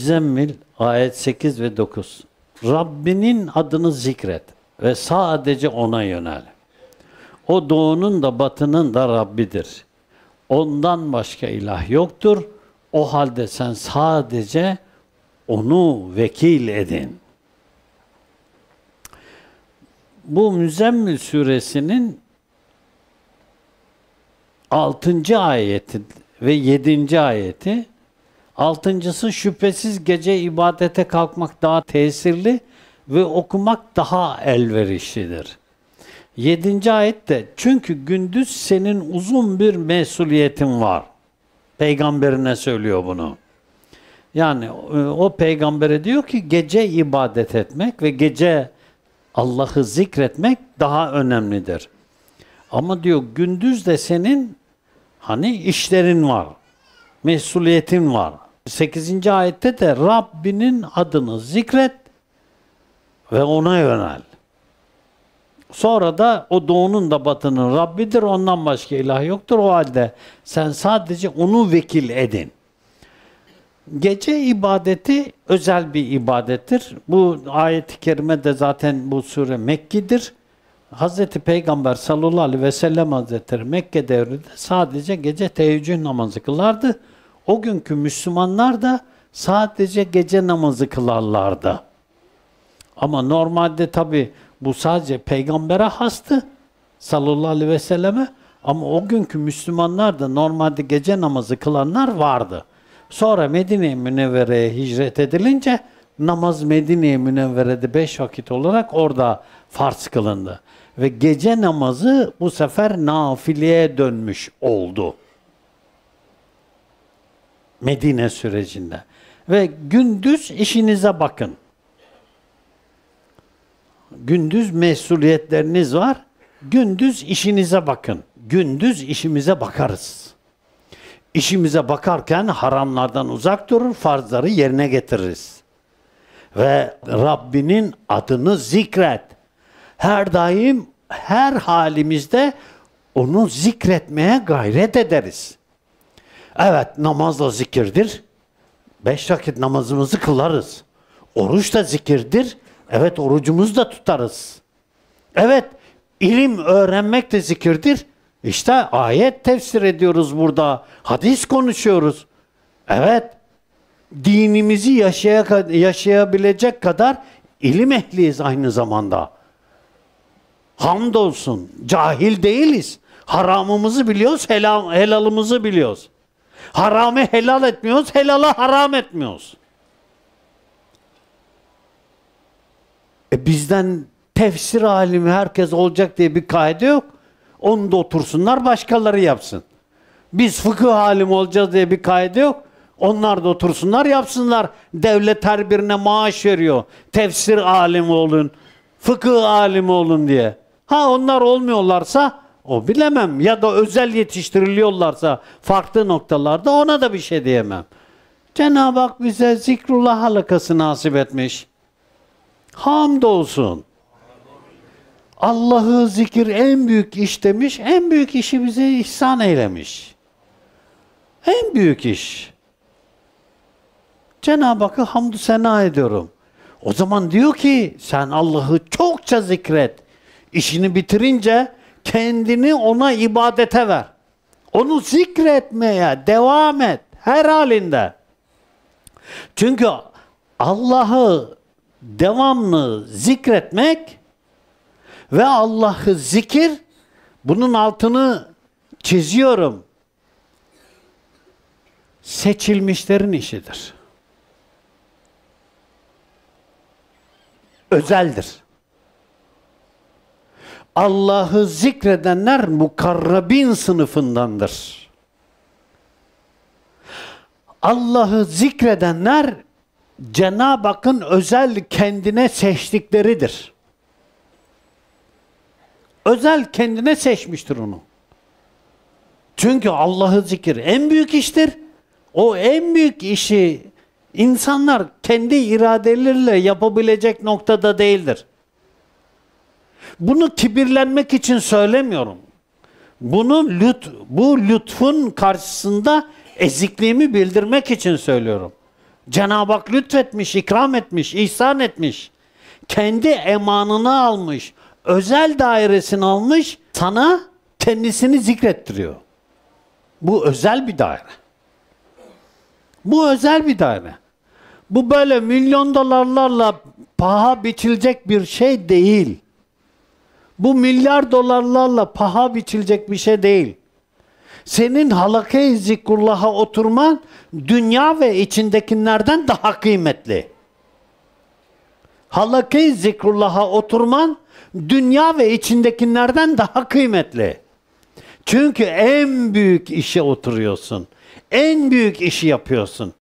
Müzzemmil ayet 8 ve 9. Rabbinin adını zikret ve sadece ona yönel. O doğunun da batının da Rabbidir. Ondan başka ilah yoktur. O halde sen sadece onu vekil edin. Bu Müzzemmil suresinin 6. ayeti ve 7. ayeti Altıncısı şüphesiz gece ibadete kalkmak daha tesirli ve okumak daha elverişlidir. Yedinci ayet de çünkü gündüz senin uzun bir mesuliyetin var. Peygamberine söylüyor bunu. Yani e, o peygambere diyor ki gece ibadet etmek ve gece Allah'ı zikretmek daha önemlidir. Ama diyor gündüz de senin hani işlerin var, mesuliyetin var, 8. ayette de Rabbinin adını zikret ve ona yönel. Sonra da o doğunun da batının Rabbidir. Ondan başka ilah yoktur. O halde sen sadece onu vekil edin. Gece ibadeti özel bir ibadettir. Bu ayet-i kerime de zaten bu sure Mekki'dir. Hazreti Peygamber sallallahu aleyhi ve sellem Hazretleri Mekke devrinde sadece gece teheccüd namazı kılardı o günkü Müslümanlar da sadece gece namazı kılarlardı. Ama normalde tabi bu sadece peygambere hastı sallallahu aleyhi ve selleme ama o günkü Müslümanlar da normalde gece namazı kılanlar vardı. Sonra Medine-i Münevvere'ye hicret edilince namaz Medine-i Münevvere'de beş vakit olarak orada farz kılındı. Ve gece namazı bu sefer nafileye dönmüş oldu. Medine sürecinde. Ve gündüz işinize bakın. Gündüz mesuliyetleriniz var. Gündüz işinize bakın. Gündüz işimize bakarız. İşimize bakarken haramlardan uzak durur, farzları yerine getiririz. Ve Rabbinin adını zikret. Her daim, her halimizde onu zikretmeye gayret ederiz. Evet namaz da zikirdir. Beş vakit namazımızı kılarız. Oruç da zikirdir. Evet orucumuzu da tutarız. Evet ilim öğrenmek de zikirdir. İşte ayet tefsir ediyoruz burada. Hadis konuşuyoruz. Evet dinimizi yaşaya, yaşayabilecek kadar ilim ehliyiz aynı zamanda. Hamdolsun cahil değiliz. Haramımızı biliyoruz, helal, helalımızı biliyoruz. Haramı helal etmiyoruz, helala haram etmiyoruz. E bizden tefsir alimi herkes olacak diye bir kaide yok. Onu da otursunlar başkaları yapsın. Biz fıkıh alimi olacağız diye bir kaide yok. Onlar da otursunlar yapsınlar. Devlet her birine maaş veriyor. Tefsir alimi olun, fıkıh alimi olun diye. Ha onlar olmuyorlarsa o bilemem ya da özel yetiştiriliyorlarsa farklı noktalarda ona da bir şey diyemem. Cenab-ı Hak bize zikrullah halakası nasip etmiş. Hamdolsun. Allah'ı zikir en büyük iş demiş, en büyük işi bize ihsan eylemiş. En büyük iş. Cenab-ı Hakk'ı hamdü sena ediyorum. O zaman diyor ki sen Allah'ı çokça zikret. İşini bitirince Kendini ona ibadete ver. Onu zikretmeye devam et her halinde. Çünkü Allah'ı devamlı zikretmek ve Allah'ı zikir bunun altını çiziyorum. Seçilmişlerin işidir. Özeldir. Allah'ı zikredenler mukarrabin sınıfındandır. Allah'ı zikredenler Cenab-ı Hakk'ın özel kendine seçtikleridir. Özel kendine seçmiştir onu. Çünkü Allah'ı zikir en büyük iştir. O en büyük işi insanlar kendi iradeleriyle yapabilecek noktada değildir. Bunu kibirlenmek için söylemiyorum. Bunu lüt, bu lütfun karşısında ezikliğimi bildirmek için söylüyorum. Cenab-ı Hak lütfetmiş, ikram etmiş, ihsan etmiş. Kendi emanını almış, özel dairesini almış, sana kendisini zikrettiriyor. Bu özel bir daire. Bu özel bir daire. Bu böyle milyon dolarlarla paha biçilecek bir şey değil. Bu milyar dolarlarla paha biçilecek bir şey değil. Senin halake-i zikrullah'a oturman dünya ve içindekilerden daha kıymetli. Halake-i zikrullah'a oturman dünya ve içindekilerden daha kıymetli. Çünkü en büyük işe oturuyorsun. En büyük işi yapıyorsun.